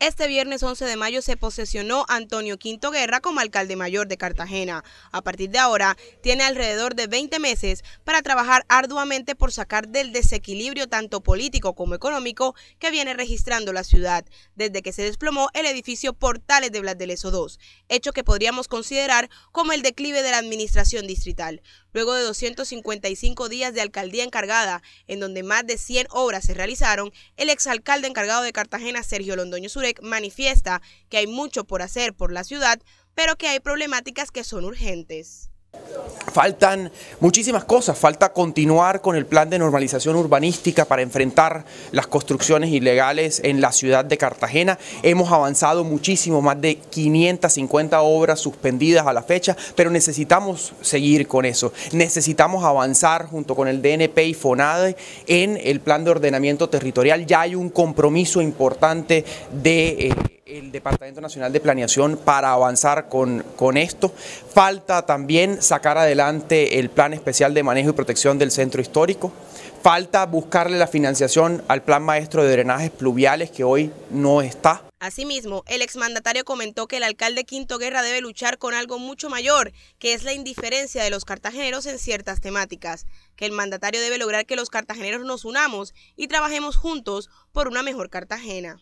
Este viernes 11 de mayo se posesionó Antonio Quinto Guerra como alcalde mayor de Cartagena. A partir de ahora, tiene alrededor de 20 meses para trabajar arduamente por sacar del desequilibrio tanto político como económico que viene registrando la ciudad desde que se desplomó el edificio Portales de Blas Blasdeleso 2, hecho que podríamos considerar como el declive de la administración distrital. Luego de 255 días de alcaldía encargada, en donde más de 100 obras se realizaron, el exalcalde encargado de Cartagena, Sergio Londoño Sure manifiesta que hay mucho por hacer por la ciudad, pero que hay problemáticas que son urgentes. Faltan muchísimas cosas, falta continuar con el plan de normalización urbanística para enfrentar las construcciones ilegales en la ciudad de Cartagena. Hemos avanzado muchísimo, más de 550 obras suspendidas a la fecha, pero necesitamos seguir con eso. Necesitamos avanzar junto con el DNP y FONADE en el plan de ordenamiento territorial. Ya hay un compromiso importante de... Eh, el Departamento Nacional de Planeación para avanzar con, esto. Falta también sacar adelante el Plan Especial de Manejo y Protección del Centro Histórico. Falta buscarle la financiación al Plan Maestro de Drenajes Pluviales que hoy no está. Asimismo, el exmandatario comentó que el alcalde Quinto Guerra debe luchar con algo mucho mayor, que es la indiferencia de los cartageneros en ciertas temáticas, que el mandatario debe lograr que los cartageneros nos unamos y trabajemos juntos por una mejor Cartagena.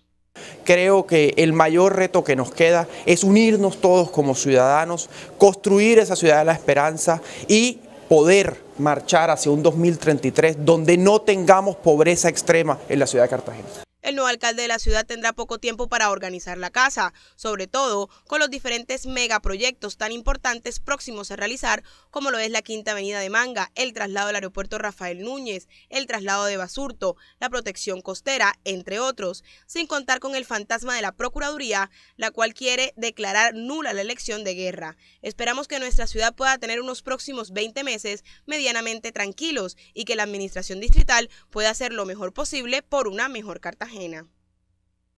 Creo que el mayor reto que nos queda es unirnos todos como ciudadanos, construir esa ciudad de la esperanza y poder marchar hacia un 2033 donde no tengamos pobreza extrema en la ciudad de Cartagena. El nuevo alcalde de la ciudad tendrá poco tiempo para organizar la casa, sobre todo con los diferentes megaproyectos tan importantes próximos a realizar, como lo es la Quinta Avenida de Manga, el traslado del aeropuerto Rafael Núñez, el traslado de Basurto, la protección costera, entre otros, sin contar con el fantasma de la Procuraduría, la cual quiere declarar nula la elección de guerra. Esperamos que nuestra ciudad pueda tener unos próximos 20 meses medianamente tranquilos y que la administración distrital pueda hacer lo mejor posible por una mejor Cartagena. ajena.